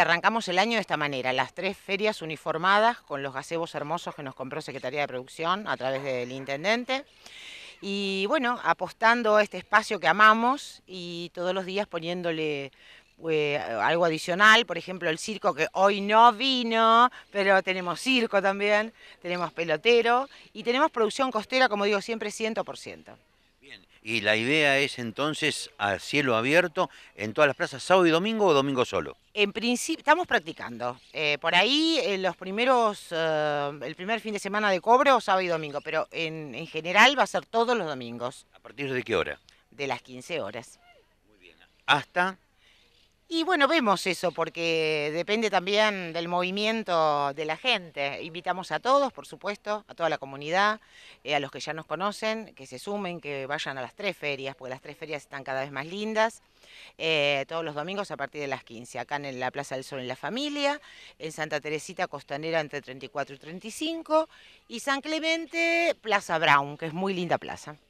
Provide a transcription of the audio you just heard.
arrancamos el año de esta manera, las tres ferias uniformadas con los gazebos hermosos que nos compró Secretaría de Producción a través del Intendente. Y bueno, apostando este espacio que amamos y todos los días poniéndole eh, algo adicional, por ejemplo el circo que hoy no vino, pero tenemos circo también, tenemos pelotero y tenemos producción costera, como digo siempre, 100%. Y la idea es entonces a cielo abierto en todas las plazas, sábado y domingo o domingo solo. En principio, estamos practicando. Eh, por ahí eh, los primeros, eh, el primer fin de semana de cobro, sábado y domingo, pero en, en general va a ser todos los domingos. ¿A partir de qué hora? De las 15 horas. Muy bien. Hasta y bueno, vemos eso porque depende también del movimiento de la gente. Invitamos a todos, por supuesto, a toda la comunidad, eh, a los que ya nos conocen, que se sumen, que vayan a las tres ferias, porque las tres ferias están cada vez más lindas. Eh, todos los domingos a partir de las 15, acá en la Plaza del Sol en la Familia, en Santa Teresita Costanera entre 34 y 35, y San Clemente, Plaza Brown, que es muy linda plaza.